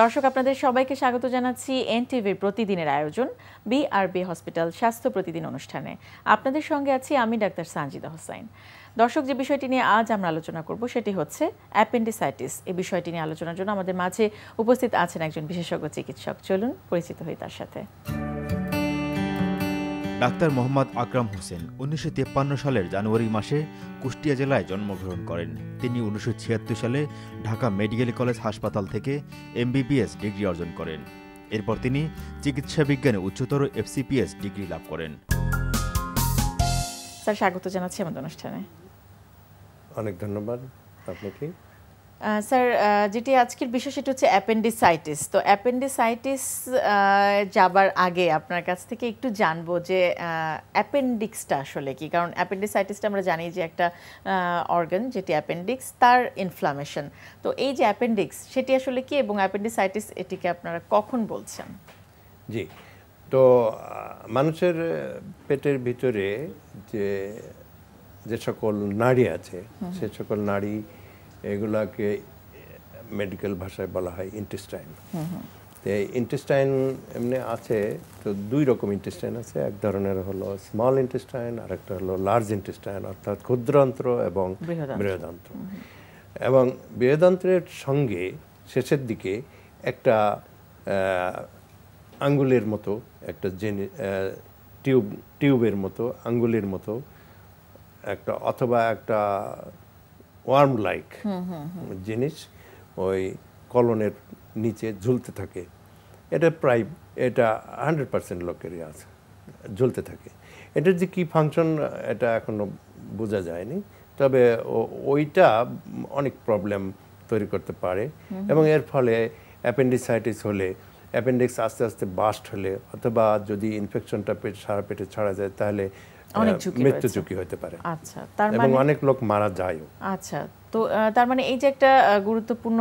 দর্শক আপনাদের সবাইকে স্বাগত জানাচ্ছি এনটিভির প্রতিদিনের আয়োজন বিআরবি হসপিটাল স্বাস্থ্য প্রতিদিন অনুষ্ঠানে আপনাদের সঙ্গে আছি আমি ডাক্তার সানজিদা হোসাইন দর্শক যে বিষয়টি নিয়ে আজ আমরা আলোচনা করব সেটি হচ্ছে অ্যাপেন্ডিসাইটিস এই বিষয়টি নিয়ে আলোচনার জন্য আমাদের মাঝে উপস্থিত আছেন একজন বিশেষজ্ঞ চিকিৎসক চলুন পরিচিত হই তার সাথে ডাক্তার মোহাম্মদ আকরাম হোসেন উনিশশো সালের জানুয়ারি মাসে কুষ্টিয়া জেলায় জন্মগ্রহণ করেন তিনি উনিশশো সালে ঢাকা মেডিকেল কলেজ হাসপাতাল থেকে এমবিবিএস ডিগ্রি অর্জন করেন এরপর তিনি চিকিৎসা বিজ্ঞানে উচ্চতর এফসিপিএস ডিগ্রি লাভ করেন স্যার স্বাগত জানাচ্ছি আমাদের অনুষ্ঠানে অনেক ধন্যবাদ আপনাকে স্যার যেটি আজকের বিষয় সেটা হচ্ছে অ্যাপেন্ডিসাইটিস তো অ্যাপেন্ডিসাইটিস যাবার আগে আপনার কাছ থেকে একটু জানবো যে অ্যাপেন্ডিক্সটা আসলে কি কারণ অ্যাপেন্ডিসাইটিসটা আমরা জানি যে একটা অর্গান যেটি অ্যাপেন্ডিক্স তার ইনফ্লামেশন তো এই যে অ্যাপেন্ডিক্স সেটি আসলে কি এবং অ্যাপেন্ডিসাইটিস এটিকে আপনারা কখন বলছেন জি তো মানুষের পেটের ভিতরে যে যে সকল নারী আছে সে সকল নারী এগুলাকে মেডিকেল ভাষায় বলা হয় ইন্টেস্টাইন তো ইন্টেস্টাইন এমনি আছে তো দুই রকম ইন্টেস্টাইন আছে এক ধরনের হলো স্মল ইন্টেস্টাইন আর একটা হলো লার্জ ইন্টেস্টাইন অর্থাৎ ক্ষুদ্রন্ত্র এবং বৃহদান্ত্র এবং বৃহদান্ত্রের সঙ্গে শেষের দিকে একটা আঙ্গুলের মতো একটা জেনি টিউব টিউবের মতো আঙ্গুলের মতো একটা অথবা একটা ওয়ার্ম লাইক জিনিস ওই কলনের নিচে ঝুলতে থাকে এটা প্রায় এটা হান্ড্রেড পার্সেন্ট লোকেরই আছে ঝুলতে থাকে এটার যে কী ফাংশন এটা এখনও বোঝা যায়নি তবে ওইটা অনেক প্রবলেম তৈরি করতে পারে এবং এর ফলে অ্যাপেন্ডিসাইটিস হলে অ্যাপেন্ডিক্স আস্তে আস্তে বাস্ট হলে অথবা যদি ইনফেকশনটা পেট সারা পেটে ছাড়া যায় তাহলে হ্যাঁ, মৃত্যু ঝুঁকি হতে পারে আচ্ছা, এবং মানে- অনেক লোক মারা যায়ও আচ্ছা তো তার মানে এই যে একটা গুরুত্বপূর্ণ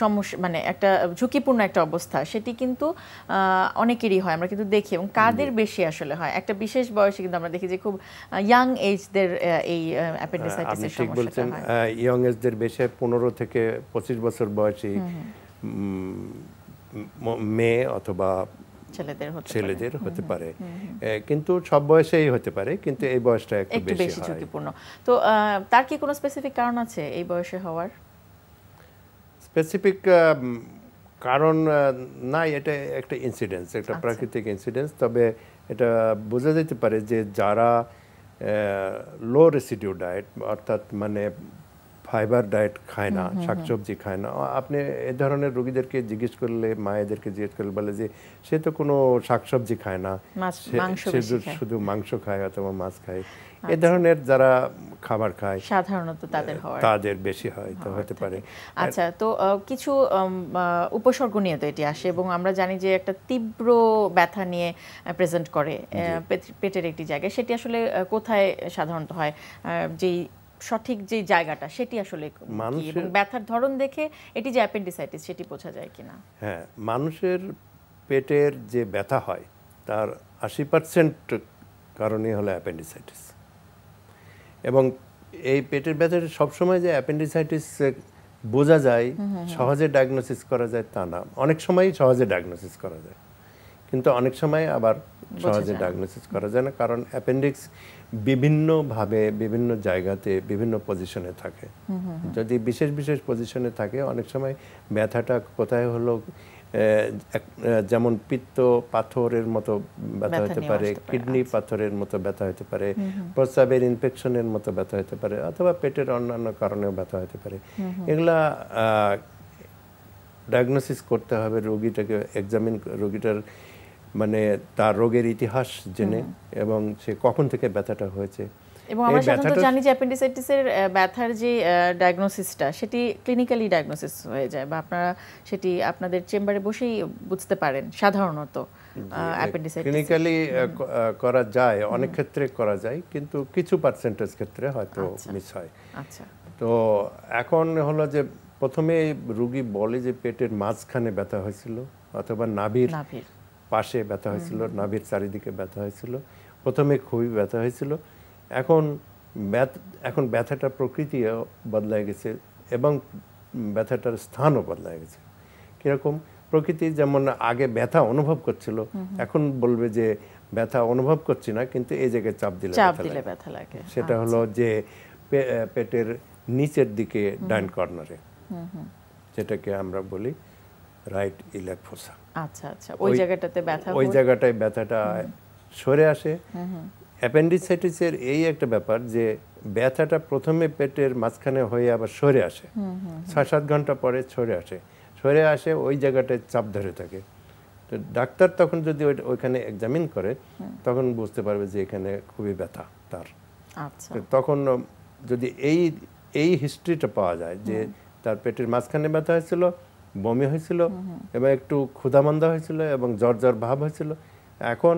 সমস্যা মানে একটা ঝুঁকিপূর্ণ একটা অবস্থা সেটি কিন্তু অনেকেরই হয় আমরা কিন্তু দেখি এবং কাদের বেশি আসলে হয় একটা বিশেষ বয়সে কিন্তু আমরা দেখি যে খুব ইয়াং এজদের এই অ্যাপেন্ডিসাইটিসের সমস্যাটা হয় ইয়াং এজদের বেশি 15 থেকে 25 বছর বয়সী মেয়ে অথবা ছেলেদের হতে ছেলেদের হতে পারে কিন্তু সব বয়সেই হতে পারে কিন্তু এই বয়সটা একটু বেশি ঝুঁকিপূর্ণ তো তার কি কোনো স্পেসিফিক কারণ আছে এই বয়সে হওয়ার স্পেসিফিক কারণ নাই এটা একটা ইনসিডেন্স একটা আচ্ছা। প্রাকৃতিক ইনসিডেন্স তবে এটা বোঝা যেতে পারে যে যারা লো রেসিডিউ ডায়েট অর্থাৎ মানে ফাইবার ডায়েট খায় না শাকসবজি খায় না আপনি এ ধরনের রোগীদেরকে জিজ্ঞেস করলে মায়েদেরকে জিজ্ঞেস করলে বলে যে সে তো কোনো শাকসবজি খায় না সে শুধু মাংস খায় অথবা মাছ খায় এ আচ্ছা। ধরনের যারা খাবার খায় সাধারণত তাদের হয় তাদের বেশি হয় তো হতে পারে আচ্ছা তো কিছু উপসর্গ নিয়ে তো এটি আসে এবং আমরা জানি যে একটা তীব্র ব্যথা নিয়ে প্রেজেন্ট করে পেটের একটি জায়গায় সেটি আসলে কোথায় সাধারণত হয় যেই সঠিক যে জায়গাটা সেটি আসলে এবং ব্যথার ধরন দেখে এটি যে অ্যাপেন্ডিসাইটিস সেটি বোঝা যায় কিনা হ্যাঁ মানুষের পেটের যে ব্যথা হয় তার আশি পার্সেন্ট কারণই হলো অ্যাপেন্ডিসাইটিস এবং এই পেটের ব্যথাটা সবসময় যে অ্যাপেন্ডিসাইটিস বোঝা যায় সহজে ডায়াগনোসিস করা যায় তা না অনেক সময়ই সহজে ডায়াগনোসিস করা যায় কিন্তু অনেক সময় আবার সহজে ডায়াগনোসিস করা যায় না কারণ অ্যাপেন্ডিক্স বিভিন্নভাবে বিভিন্ন জায়গাতে বিভিন্ন পজিশনে থাকে যদি বিশেষ বিশেষ পজিশনে থাকে অনেক সময় ব্যথাটা কোথায় হলো যেমন পিত্ত পাথরের মতো ব্যথা হতে পারে কিডনি আচ্ছা। পাথরের মতো ব্যথা হতে পারে প্রস্রাবের ইনফেকশনের মতো ব্যথা হতে পারে অথবা পেটের অন্যান্য কারণেও ব্যথা হতে পারে এগুলা ডায়াগনোসিস করতে হবে রোগীটাকে এক্সামিন রোগীটার মানে তার রোগের ইতিহাস জেনে এবং সে কখন থেকে ব্যথাটা হয়েছে এবং আমরা সাধারণত জানি যে অ্যাপেন্ডিসাইটিসের ব্যথার যে ডায়াগনোসিসটা সেটি ক্লিনিক্যালি ডায়াগনোসিস হয়ে যায় বা আপনারা সেটি আপনাদের চেম্বারে বসেই বুঝতে পারেন সাধারণত ক্লিনিক্যালি করা যায় অনেক ক্ষেত্রে করা যায় কিন্তু কিছু পার্সেন্টেজ ক্ষেত্রে হয়তো মিস আচ্ছা। হয় আচ্ছা তো এখন হলো যে প্রথমে রুগী বলে যে পেটের মাঝখানে ব্যথা হয়েছিল অথবা নাভির পাশে ব্যথা হয়েছিল নাভির চারিদিকে ব্যথা হয়েছিল প্রথমে খুবই ব্যথা হয়েছিল এখন এখন ব্যথাটা প্রকৃতি বদলায় গেছে এবং ব্যথাটার স্থানও বদলায় গেছে কীরকম প্রকৃতি যেমন আগে ব্যথা অনুভব করছিল এখন বলবে যে ব্যথা অনুভব করছি না কিন্তু এই জায়গায় চাপ দিলে ব্যথা লাগে সেটা আচ্ছা। হলো যে পেটের নিচের দিকে ডান কর্নারে যেটাকে আমরা বলি রাইট ইলেকফোসা আচ্ছা আচ্ছা ওই জায়গাটাতে ব্যথা ওই জায়গাটায় ব্যথাটা সরে আসে অ্যাপেন্ডিসাইটিসের এই একটা ব্যাপার যে ব্যথাটা প্রথমে পেটের মাঝখানে হয়ে আবার সরে আসে ছয় সাত ঘন্টা পরে সরে আসে সরে আসে ওই জায়গাটায় চাপ ধরে থাকে তো ডাক্তার তখন যদি ওইখানে এক্সামিন করে তখন বুঝতে পারবে যে এখানে খুবই ব্যথা তার আচ্ছা। তখন যদি এই এই হিস্ট্রিটা পাওয়া যায় যে তার পেটের মাঝখানে ব্যথা হয়েছিল বমি হয়েছিল এবং একটু ক্ষুধামন্দা হয়েছিল এবং জ্বর জ্বর ভাব হয়েছিল এখন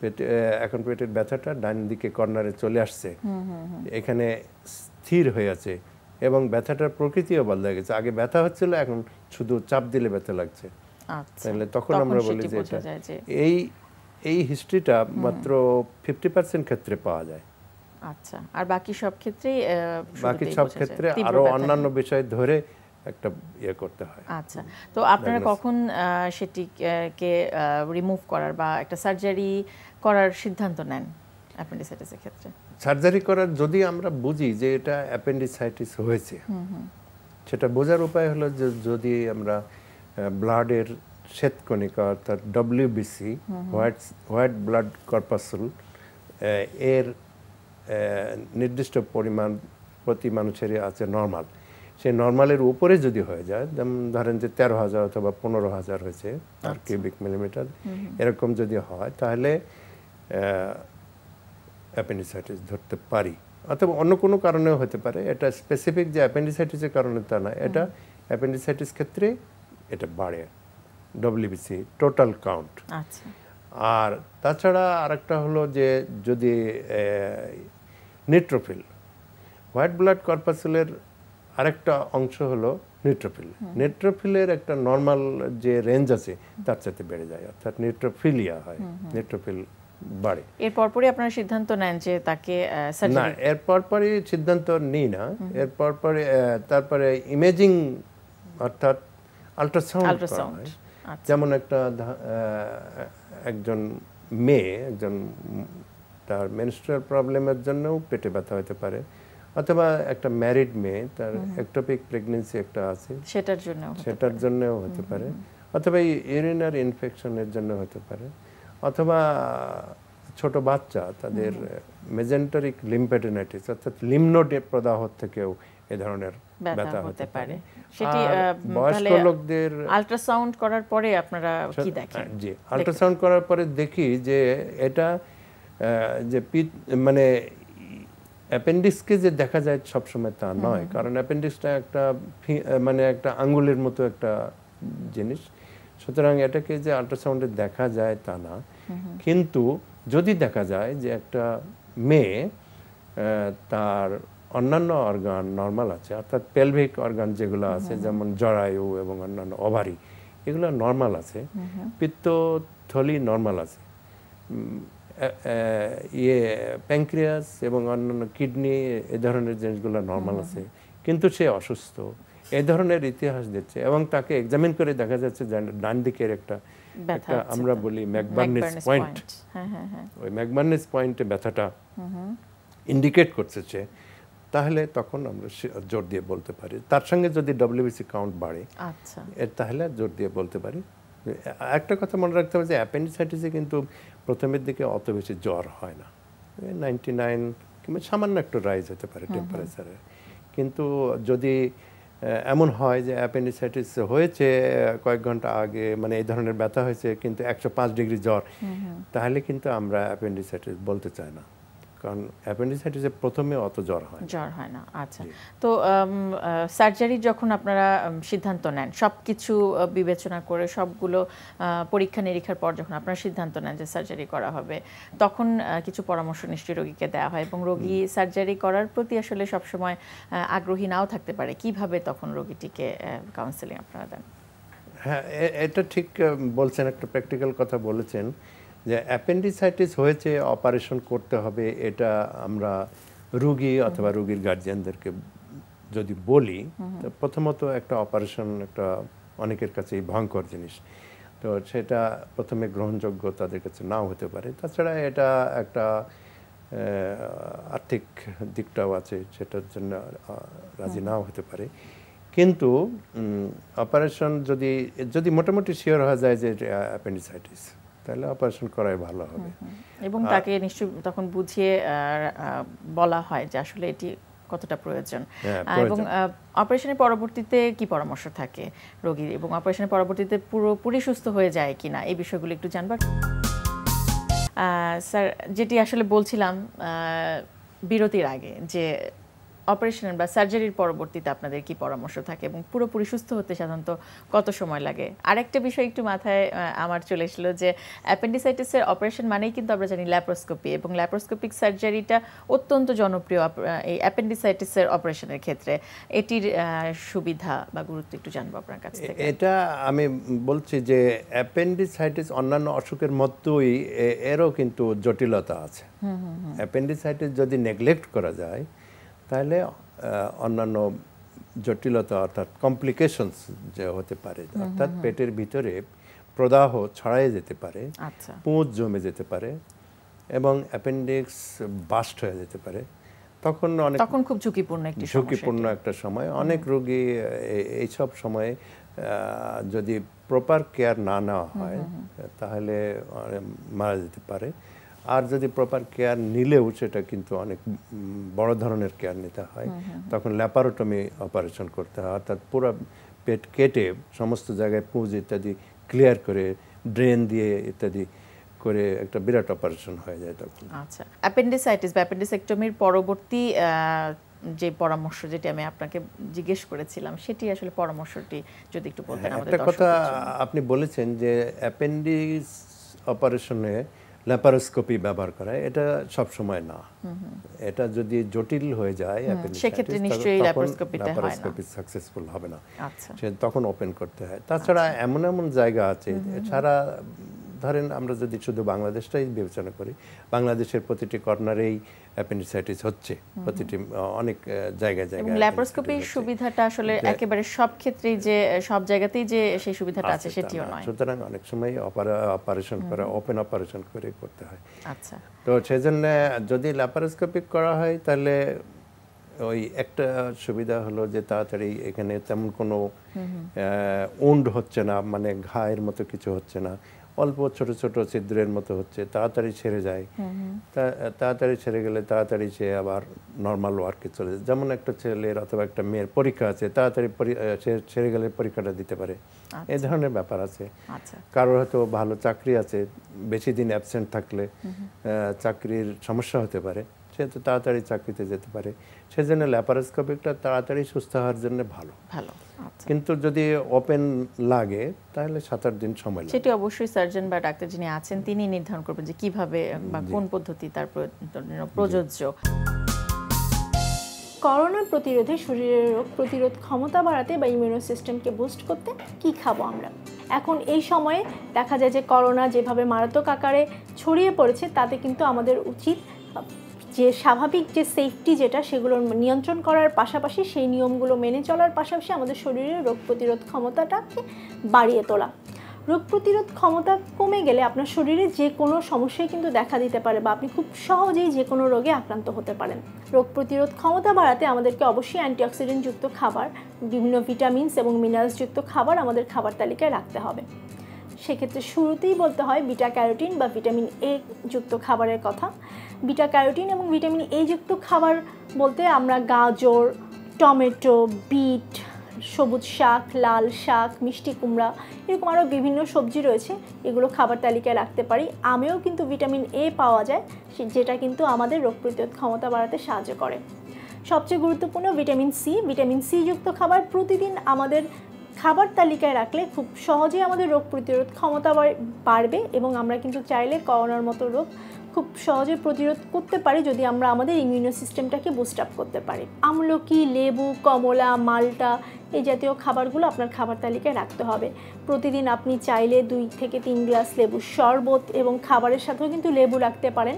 পেটে এখন পেটের ব্যথাটা ডান দিকে কর্নারে চলে আসছে এখানে স্থির হয়ে আছে এবং ব্যথাটার প্রকৃতিও বদলে গেছে আগে ব্যথা হচ্ছিল এখন শুধু চাপ দিলে ব্যথা লাগছে আচ্ছা, তাহলে তখন আমরা বলি যে এটা এই এই হিস্ট্রিটা মাত্র ফিফটি পার্সেন্ট ক্ষেত্রে পাওয়া যায় আচ্ছা আর বাকি সব ক্ষেত্রে বাকি সব ক্ষেত্রে আরো অন্যান্য বিষয় ধরে একটা ইয়ে করতে হয় আচ্ছা তো আপনারা কখন সেটিকে রিমুভ করার বা একটা সার্জারি করার সিদ্ধান্ত নেন অ্যাপেন্ডিসাইটিসের ক্ষেত্রে সার্জারি করার যদি আমরা বুঝি যে এটা অ্যাপেন্ডিসাইটিস হয়েছে সেটা বোঝার উপায় হলো যে যদি আমরা ব্লাডের শ্বেতকণিকা অর্থাৎ WBC white white blood corpuscle এর নির্দিষ্ট পরিমাণ প্রতি মানুষেরই আছে নর্মাল সেই নর্মালের উপরে যদি হয়ে যায় যেমন ধরেন যে তেরো হাজার অথবা পনেরো হাজার হয়েছে আর আচ্ছা। কিউবিক মিলিমিটার এরকম যদি হয় তাহলে অ্যাপেন্ডিসাইটিস ধরতে পারি অথবা অন্য কোনো কারণে হতে পারে এটা স্পেসিফিক যে অ্যাপেন্ডিসাইটিসের কারণে তা না এটা অ্যাপেন্ডিসাইটিস ক্ষেত্রে এটা বাড়ে ডব্লিউবিসি টোটাল কাউন্ট আর তাছাড়া আরেকটা হলো যে যদি নেট্রোফিল হোয়াইট ব্লাড কর্পাসেলের আরেকটা অংশ হলো নিউট্রোফিল নেট্রোফিলের একটা নর্মাল যে রেঞ্জ আছে তার চাইতে বেড়ে যায় অর্থাৎ নেট্রোফিলিয়া হয় নেট্রোফিল বাড়ে এর পরপরই আপনারা সিদ্ধান্ত নেন যে তাকে না এর পরপরই সিদ্ধান্ত নিই না এর পরপরে তারপরে ইমেজিং অর্থাৎ আল্ট্রাসাউন্ড আল্ট্রাসাউন্ড যেমন একটা একজন মেয়ে একজন তার মেনস্ট্রাল প্রবলেমের জন্যও পেটে ব্যথা হতে পারে অথবা একটা ম্যারিড মেয়ে তার একটোপিক প্রেগনেন্সি একটা আছে সেটার জন্য সেটার জন্যও হতে পারে অথবা ইউরিনার ইনফেকশনের জন্য হতে পারে অথবা ছোট বাচ্চা তাদের মেজেন্টারিক লিম্পেটোনাইটিস অর্থাৎ লিমনোডে প্রদাহ থেকেও এ ধরনের ব্যথা হতে পারে সেটি বয়স্ক লোকদের আল্ট্রাসাউন্ড করার পরে আপনারা কি দেখেন হ্যাঁ, জি আল্ট্রাসাউন্ড করার পরে দেখি যে এটা যে মানে অ্যাপেন্ডিক্সকে যে দেখা যায় সবসময় তা নয় কারণ অ্যাপেন্ডিক্সটা একটা মানে একটা আঙ্গুলের মতো একটা জিনিস সুতরাং এটাকে যে আল্ট্রাসাউন্ডে দেখা যায় তা না কিন্তু যদি দেখা যায় যে একটা মেয়ে তার অন্যান্য অর্গান নর্মাল আছে অর্থাৎ পেলভিক অর্গান যেগুলো আছে যেমন জরায়ু এবং অন্যান্য অভারি এগুলো নর্মাল আছে পিত্তথলি নর্মাল আছে ইয়ে প্যাংক্রিয়াস এবং অন্যান্য কিডনি এ ধরনের জিনিসগুলো নর্মাল আছে কিন্তু সে অসুস্থ এ ধরনের ইতিহাস দিচ্ছে এবং তাকে এক্সামিন করে দেখা যাচ্ছে ডান দিকের একটা আমরা বলি ম্যাকবার্নেস পয়েন্ট হ্যাঁ, হ্যাঁ, হ্যাঁ। ওই ম্যাকবার্নেস পয়েন্টে ব্যথাটা ইন্ডিকেট করছে সে তাহলে তখন আমরা জোর দিয়ে বলতে পারি তার সঙ্গে যদি ডব্লিউবিসি কাউন্ট বাড়ে আচ্ছা। তাহলে জোর দিয়ে বলতে পারি একটা কথা মনে রাখতে হবে যে অ্যাপেন্ডিসাইটিসে কিন্তু প্রথমের দিকে অত বেশি জ্বর হয় না নাইনটি নাইন কিংবা সামান্য একটু রাইজ হতে পারে টেম্পারেচারে কিন্তু যদি এমন হয় যে অ্যাপেন্ডিসাইটিস হয়েছে কয়েক ঘন্টা আগে মানে এই ধরনের ব্যথা হয়েছে কিন্তু একশো পাঁচ ডিগ্রি জ্বর তাহলে কিন্তু আমরা অ্যাপেন্ডিসাইটিস বলতে চাই না কারণ অ্যাপেন্ডিসাইটিসে প্রথমে অত জ্বর হয় জ্বর হয় না আচ্ছা তো সার্জারি যখন আপনারা সিদ্ধান্ত নেন সব কিছু বিবেচনা করে সবগুলো পরীক্ষা নিরীক্ষার পর যখন আপনারা সিদ্ধান্ত নেন যে সার্জারি করা হবে তখন কিছু পরামর্শ নিশ্চয়ই রোগীকে দেওয়া হয় এবং রোগী সার্জারি করার প্রতি আসলে সবসময় আগ্রহী নাও থাকতে পারে কিভাবে তখন রোগীটিকে কাউন্সেলিং আপনারা দেন হ্যাঁ এটা ঠিক বলছেন একটা প্র্যাকটিক্যাল কথা বলেছেন যে অ্যাপেন্ডিসাইটিস হয়েছে অপারেশন করতে হবে এটা আমরা রুগী অথবা রুগীর গার্জিয়ানদেরকে যদি বলি তো প্রথমত একটা অপারেশন একটা অনেকের কাছেই ভয়ঙ্কর জিনিস তো সেটা প্রথমে গ্রহণযোগ্য তাদের কাছে নাও হতে পারে তাছাড়া এটা একটা আর্থিক দিকটাও আছে সেটার জন্য রাজি নাও হতে পারে কিন্তু অপারেশন যদি যদি মোটামুটি শিওর হওয়া যায় যে অ্যাপেন্ডিসাইটিস তাহলে অপারেশন করাই ভালো হবে এবং তাকে নিশ্চয়ই তখন বুঝিয়ে বলা হয় যে আসলে এটি কতটা প্রয়োজন হ্যাঁ, এবং অপারেশনের পরবর্তীতে কি পরামর্শ থাকে রোগীর এবং অপারেশনের পরবর্তীতে পুরোপুরি সুস্থ হয়ে যায় কিনা এই বিষয়গুলো একটু জানবার স্যার যেটি আসলে বলছিলাম বিরতির আগে যে অপারেশন বা সার্জারির পরবর্তীতে আপনাদের কি পরামর্শ থাকে এবং পুরোপুরি সুস্থ হতে সাধারণত কত সময় লাগে আর একটা বিষয় একটু মাথায় আমার চলে এসেছিল যে অ্যাপেন্ডিসাইটিসের অপারেশন মানেই কিন্তু আমরা জানি ল্যাপ্রোস্কোপি এবং ল্যাপ্রোস্কোপিক সার্জারিটা অত্যন্ত জনপ্রিয় এই অ্যাপেন্ডিসাইটিসের অপারেশনের ক্ষেত্রে এটির সুবিধা বা গুরুত্ব একটু জানবো আপনার কাছ থেকে এটা আমি বলছি যে অ্যাপেন্ডিসাইটিস অন্যান্য অসুখের মতোই এরও কিন্তু জটিলতা আছে অ্যাপেন্ডিসাইটিস যদি নেগলেক্ট করা যায় তাহলে অন্যান্য জটিলতা অর্থাৎ কমপ্লিকেশনস যে হতে পারে অর্থাৎ পেটের ভিতরে প্রদাহ ছড়াই যেতে পারে আচ্ছা। পুঁজ জমে যেতে পারে এবং অ্যাপেন্ডিক্স বাস্ট হয়ে যেতে পারে তখন অনেক তখন খুব ঝুঁকিপূর্ণ একটি ঝুঁকিপূর্ণ একটা সময় অনেক রোগী এইসব সময়ে যদি প্রপার কেয়ার না নেওয়া হয় তাহলে মারা যেতে পারে আর যদি প্রপার কেয়ার নিলেও সেটা কিন্তু অনেক বড় ধরনের কেয়ার নিতে হয় তখন ল্যাপারোটমি অপারেশন করতে হয় অর্থাৎ পুরো পেট কেটে সমস্ত জায়গায় পুঁজ ইত্যাদি ক্লিয়ার করে ড্রেন দিয়ে ইত্যাদি করে একটা বিরাট অপারেশন হয়ে যায় তখন আচ্ছা অ্যাপেন্ডিসাইটিস বা অ্যাপেন্ডিসেক্টমির পরবর্তী যে পরামর্শ যেটি আমি আপনাকে জিজ্ঞেস করেছিলাম সেটি আসলে পরামর্শটি যদি একটু বলতেন হ্যাঁ, একটা কথা আপনি বলেছেন যে অ্যাপেন্ডিক্স অপারেশনে ল্যাপারোস্কোপি ব্যবহার করা এটা সব সময় না এটা যদি জটিল হয়ে যায় সেক্ষেত্রে নিশ্চয়ই ল্যাপারোস্কোপিতে ল্যাপারোস্কোপি সাকসেসফুল হবে না আচ্ছা। তখন ওপেন করতে হয় তাছাড়া আচ্ছা। এমন এমন জায়গা আছে এছাড়া ধরেন আমরা যদি শুধু বাংলাদেশটাই বিবেচনা করি বাংলাদেশের প্রতিটি কর্নারেই অ্যাপেন্ডিসাইটিস হচ্ছে প্রতিটি অনেক জায়গায় জায়গায় ল্যাপারোস্কোপির সুবিধাটা আসলে একেবারে সব ক্ষেত্রে যে সব জায়গাতেই যে সেই সুবিধাটা আছে সেটিও নয় সুতরাং অনেক সময় অপারেশন করে ওপেন অপারেশন করে করতে হয় আচ্ছা তো সেজন্য যদি ল্যাপারোস্কোপিক করা হয় তাহলে ওই একটা সুবিধা হলো যে তাড়াতাড়ি এখানে তেমন কোনো উন্ড হচ্ছে না মানে ঘায়ের মতো কিছু হচ্ছে না অল্প ছোট ছোট ছিদ্রের মতো হচ্ছে তাড়াতাড়ি ছেড়ে যায় তাড়াতাড়ি ছেড়ে গেলে তাড়াতাড়ি সে আবার নর্মাল ওয়ার্কে চলে যায় যেমন একটা ছেলের অথবা একটা মেয়ের পরীক্ষা আছে তাড়াতাড়ি ছেড়ে গেলে পরীক্ষাটা দিতে পারে এ আচ্ছা। ধরনের ব্যাপার আছে আচ্ছা। কারোর হয়তো ভালো চাকরি আছে বেশি দিন অ্যাবসেন্ট থাকলে চাকরির সমস্যা হতে পারে সে তো তাড়াতাড়ি চাকরিতে যেতে পারে সেজন্য ল্যাপারোস্কোপিকটা তাড়াতাড়ি সুস্থ হওয়ার জন্য ভালো ভালো আচ্ছা। কিন্তু যদি ওপেন লাগে তাহলে সাত আট দিন সময় লাগে সেটি অবশ্যই সার্জন বা ডাক্তার যিনি আছেন তিনি নির্ধারণ করবেন যে কিভাবে বা কোন পদ্ধতি তার প্রযোজ্য করোনা প্রতিরোধে শরীরের রোগ প্রতিরোধ ক্ষমতা বাড়াতে বা ইমিউনো সিস্টেমকে বুস্ট করতে কি খাবো আমরা এখন এই সময়ে দেখা যায় যে করোনা যেভাবে মারাত্মক আকারে ছড়িয়ে পড়েছে তাতে কিন্তু আমাদের উচিত যে স্বাভাবিক যে সেফটি যেটা সেগুলোর নিয়ন্ত্রণ করার পাশাপাশি সেই নিয়মগুলো মেনে চলার পাশাপাশি আমাদের শরীরের রোগ প্রতিরোধ ক্ষমতাটাকে বাড়িয়ে তোলা রোগ প্রতিরোধ ক্ষমতা কমে গেলে আপনার শরীরে যে কোনো সমস্যাই কিন্তু দেখা দিতে পারে বা আপনি খুব সহজেই যে কোনো রোগে আক্রান্ত হতে পারেন রোগ প্রতিরোধ ক্ষমতা বাড়াতে আমাদেরকে অবশ্যই অ্যান্টিঅক্সিডেন্টযুক্ত খাবার বিভিন্ন ভিটামিনস এবং মিনারেলসযুক্ত খাবার আমাদের খাবার তালিকায় রাখতে হবে সেক্ষেত্রে শুরুতেই বলতে হয় বিটা ক্যারোটিন বা ভিটামিন এ যুক্ত খাবারের কথা বিটা ক্যারোটিন এবং ভিটামিন এ যুক্ত খাবার বলতে আমরা গাজর টমেটো বিট সবুজ শাক লাল শাক মিষ্টি কুমড়া এরকম আরও বিভিন্ন সবজি রয়েছে এগুলো খাবার তালিকায় রাখতে পারি আমিও কিন্তু ভিটামিন এ পাওয়া যায় যেটা কিন্তু আমাদের রোগ প্রতিরোধ ক্ষমতা বাড়াতে সাহায্য করে সবচেয়ে গুরুত্বপূর্ণ ভিটামিন সি ভিটামিন সি যুক্ত খাবার প্রতিদিন আমাদের খাবার তালিকায় রাখলে খুব সহজেই আমাদের রোগ প্রতিরোধ ক্ষমতা বাড়বে এবং আমরা কিন্তু চাইলে করোনার মতো রোগ খুব সহজে প্রতিরোধ করতে পারি যদি আমরা আমাদের ইমিউনো সিস্টেমটাকে বুস্ট আপ করতে পারি আমলকি লেবু কমলা মালটা এই জাতীয় খাবারগুলো আপনার খাবার তালিকায় রাখতে হবে প্রতিদিন আপনি চাইলে দুই থেকে তিন গ্লাস লেবু শরবত এবং খাবারের সাথেও কিন্তু লেবু রাখতে পারেন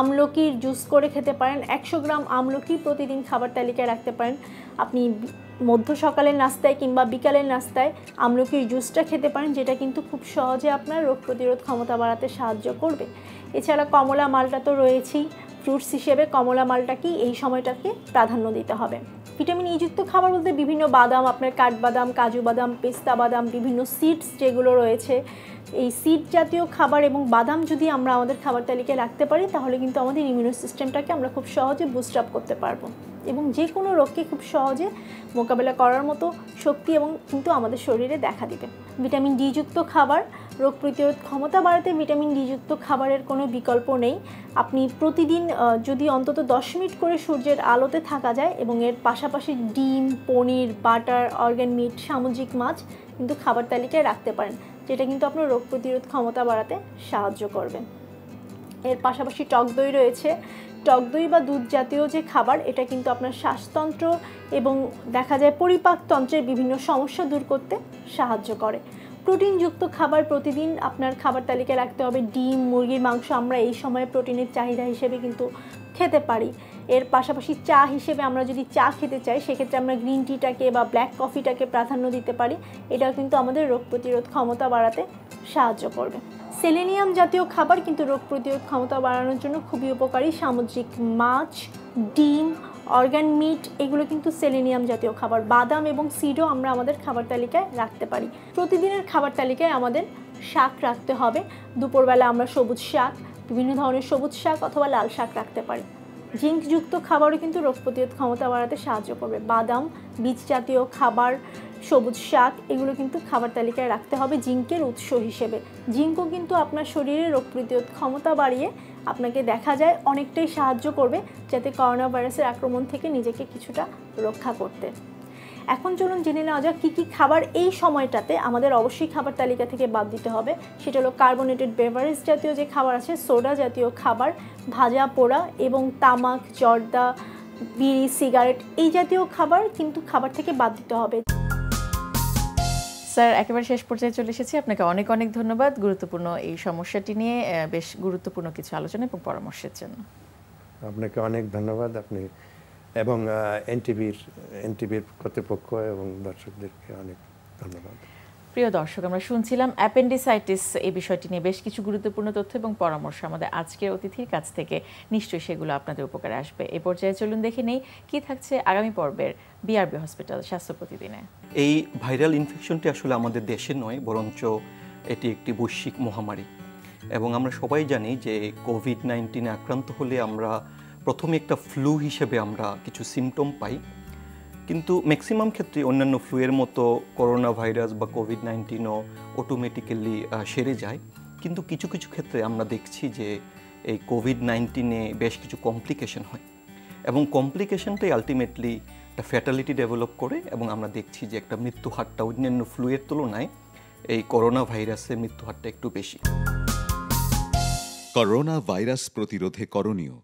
আমলকির জুস করে খেতে পারেন একশো গ্রাম আমলকি প্রতিদিন খাবার তালিকায় রাখতে পারেন আপনি মধ্য সকালের নাস্তায় কিংবা বিকালের নাস্তায় আমলকির জুসটা খেতে পারেন যেটা কিন্তু খুব সহজে আপনার রোগ প্রতিরোধ ক্ষমতা বাড়াতে সাহায্য করবে এছাড়া কমলা মালটা তো রয়েছেই ফ্রুটস হিসেবে কমলা মালটাকেই এই সময়টাকে প্রাধান্য দিতে হবে ভিটামিন ইযুক্ত e খাবার বলতে বিভিন্ন বাদাম আপনার কাঠবাদাম কাজু বাদাম পেস্তা বাদাম বিভিন্ন সিডস যেগুলো রয়েছে এই সিড জাতীয় খাবার এবং বাদাম যদি আমরা আমাদের খাবার তালিকায় রাখতে পারি তাহলে কিন্তু আমাদের ইমিউনো সিস্টেমটাকে আমরা খুব সহজে বুস্ট আপ করতে পারবো এবং যে কোনো রোগকে খুব সহজে মোকাবেলা করার মতো শক্তি এবং কিন্তু আমাদের শরীরে দেখা দেবে ভিটামিন ডিযুক্ত খাবার রোগ প্রতিরোধ ক্ষমতা বাড়াতে ভিটামিন ডিযুক্ত খাবারের কোনো বিকল্প নেই আপনি প্রতিদিন যদি অন্তত দশ মিনিট করে সূর্যের আলোতে থাকা যায় এবং এর পাশাপাশি ডিম পনির বাটার অর্গ্যান মিট সামুদ্রিক মাছ কিন্তু খাবার তালিকায় রাখতে পারেন যেটা কিন্তু আপনার রোগ প্রতিরোধ ক্ষমতা বাড়াতে সাহায্য করবে এর পাশাপাশি টক দই রয়েছে টক দই বা দুধ জাতীয় যে খাবার এটা কিন্তু আপনার শ্বাসতন্ত্র এবং দেখা যায় পরিপাকতন্ত্রের বিভিন্ন সমস্যা দূর করতে সাহায্য করে প্রোটিনযুক্ত খাবার প্রতিদিন আপনার খাবার তালিকায় রাখতে হবে ডিম মুরগির মাংস আমরা এই সময়ে প্রোটিনের চাহিদা হিসেবে কিন্তু খেতে পারি এর পাশাপাশি চা হিসেবে আমরা যদি চা খেতে চাই সেক্ষেত্রে আমরা গ্রিন টিটাকে বা ব্ল্যাক কফিটাকে প্রাধান্য দিতে পারি এটাও কিন্তু আমাদের রোগ প্রতিরোধ ক্ষমতা বাড়াতে সাহায্য করবে সেলেনিয়াম জাতীয় খাবার কিন্তু রোগ প্রতিরোধ ক্ষমতা বাড়ানোর জন্য খুবই উপকারী সামুদ্রিক মাছ ডিম অর্গান মিট এগুলো কিন্তু সেলেনিয়াম জাতীয় খাবার বাদাম এবং সিডও আমরা আমাদের খাবার তালিকায় রাখতে পারি প্রতিদিনের খাবার তালিকায় আমাদের শাক রাখতে হবে দুপুরবেলা আমরা সবুজ শাক বিভিন্ন ধরনের সবুজ শাক অথবা লাল শাক রাখতে পারি জিঙ্কযুক্ত খাবারও কিন্তু রোগ প্রতিরোধ ক্ষমতা বাড়াতে সাহায্য করবে বাদাম বীজ জাতীয় খাবার সবুজ শাক এগুলো কিন্তু খাবার তালিকায় রাখতে হবে জিঙ্কের উৎস হিসেবে জিঙ্কও কিন্তু আপনার শরীরে রোগ প্রতিরোধ ক্ষমতা বাড়িয়ে আপনাকে দেখা যায় অনেকটাই সাহায্য করবে যাতে করোনা ভাইরাসের আক্রমণ থেকে নিজেকে কিছুটা রক্ষা করতে এখন চলুন জেনে নেওয়া যাক কী কী খাবার এই সময়টাতে আমাদের অবশ্যই খাবার তালিকা থেকে বাদ দিতে হবে সেটা হলো কার্বোনেটেড বেভারেজ জাতীয় যে খাবার আছে সোডা জাতীয় খাবার ভাজা পোড়া এবং তামাক জর্দা বিড়ি সিগারেট এই জাতীয় খাবার কিন্তু খাবার থেকে বাদ দিতে হবে স্যার একেবারে শেষ পর্যায়ে চলে এসেছি আপনাকে অনেক অনেক ধন্যবাদ গুরুত্বপূর্ণ এই সমস্যাটি নিয়ে বেশ গুরুত্বপূর্ণ কিছু আলোচনা এবং পরামর্শের জন্য আপনাকে অনেক ধন্যবাদ আপনি এবং এনটিভির এনটিভির কর্তৃপক্ষ এবং দর্শকদেরকে অনেক ধন্যবাদ প্রিয় দর্শক আমরা শুনছিলাম অ্যাপেন্ডিসাইটিস এই বিষয়টি নিয়ে বেশ কিছু গুরুত্বপূর্ণ তথ্য এবং পরামর্শ আমাদের আজকের অতিথির কাছ থেকে নিশ্চয়ই সেগুলো আপনাদের উপকারে আসবে এ পর্যায়ে চলুন দেখে নেই কি থাকছে আগামী পর্বের বিআরবি হসপিটাল স্বাস্থ্য প্রতিদিনে এই ভাইরাল ইনফেকশনটি আসলে আমাদের দেশে নয় বরঞ্চ এটি একটি বৈশ্বিক মহামারী এবং আমরা সবাই জানি যে কোভিড নাইন্টিনে আক্রান্ত হলে আমরা প্রথমে একটা ফ্লু হিসেবে আমরা কিছু সিমটম পাই কিন্তু ম্যাক্সিমাম ক্ষেত্রে অন্যান্য ফ্লুয়ের মতো করোনা ভাইরাস বা কোভিড নাইন্টিনও অটোমেটিক্যালি সেরে যায় কিন্তু কিছু কিছু ক্ষেত্রে আমরা দেখছি যে এই কোভিড নাইন্টিনে বেশ কিছু কমপ্লিকেশন হয় এবং কমপ্লিকেশনটাই আলটিমেটলি একটা ফ্যাটালিটি ডেভেলপ করে এবং আমরা দেখছি যে একটা মৃত্যু হারটা অন্যান্য ফ্লুয়ের তুলনায় এই করোনা ভাইরাসের মৃত্যু হারটা একটু বেশি করোনা ভাইরাস প্রতিরোধে করণীয়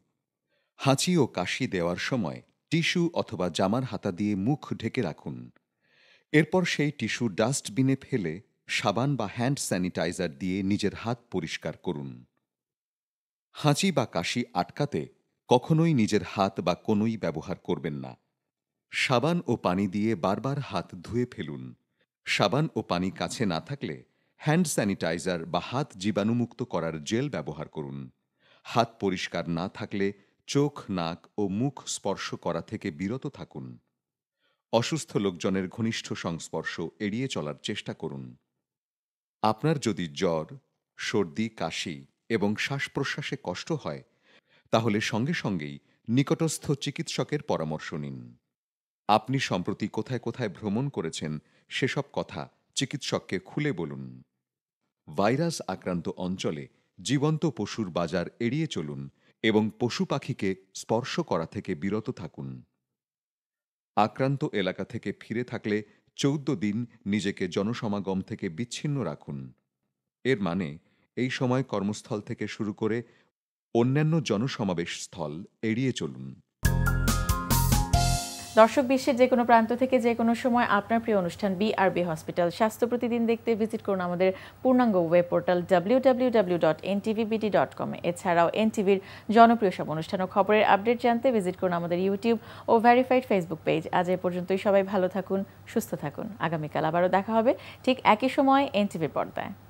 হাঁচি ও কাশি দেওয়ার সময় টিস্যু অথবা জামার হাতা দিয়ে মুখ ঢেকে রাখুন এরপর সেই টিস্যু ডাস্টবিনে ফেলে সাবান বা হ্যান্ড স্যানিটাইজার দিয়ে নিজের হাত পরিষ্কার করুন হাঁচি বা কাশি আটকাতে কখনোই নিজের হাত বা কোনোই ব্যবহার করবেন না সাবান ও পানি দিয়ে বারবার হাত ধুয়ে ফেলুন সাবান ও পানি কাছে না থাকলে হ্যান্ড স্যানিটাইজার বা হাত জীবাণুমুক্ত করার জেল ব্যবহার করুন হাত পরিষ্কার না থাকলে চোখ নাক ও মুখ স্পর্শ করা থেকে বিরত থাকুন অসুস্থ লোকজনের ঘনিষ্ঠ সংস্পর্শ এড়িয়ে চলার চেষ্টা করুন আপনার যদি জ্বর সর্দি কাশি এবং শ্বাস প্রশ্বাসে কষ্ট হয় তাহলে সঙ্গে সঙ্গেই নিকটস্থ চিকিৎসকের পরামর্শ নিন আপনি সম্প্রতি কোথায় কোথায় ভ্রমণ করেছেন সেসব কথা চিকিৎসককে খুলে বলুন ভাইরাস আক্রান্ত অঞ্চলে জীবন্ত পশুর বাজার এড়িয়ে চলুন এবং পশু পাখিকে স্পর্শ করা থেকে বিরত থাকুন আক্রান্ত এলাকা থেকে ফিরে থাকলে চৌদ্দ দিন নিজেকে জনসমাগম থেকে বিচ্ছিন্ন রাখুন এর মানে এই সময় কর্মস্থল থেকে শুরু করে অন্যান্য জনসমাবেশ স্থল এড়িয়ে চলুন দর্শক বিশ্বের যে কোনো প্রান্ত থেকে যে কোনো সময় আপনার প্রিয় অনুষ্ঠান বিআরবি হসপিটাল স্বাস্থ্য প্রতিদিন দেখতে ভিজিট করুন আমাদের পূর্ণাঙ্গ web portal W W W dot dot com এছাড়াও এনটিভির জনপ্রিয় সব অনুষ্ঠান ও খবরের আপডেট জানতে ভিজিট করুন আমাদের ইউটিউব ও ভ্যারিফাইড ফেসবুক পেজ আজ এ পর্যন্তই সবাই ভালো থাকুন সুস্থ থাকুন আগামীকাল আবারও দেখা হবে ঠিক একই সময় এনটিভি পর্দায়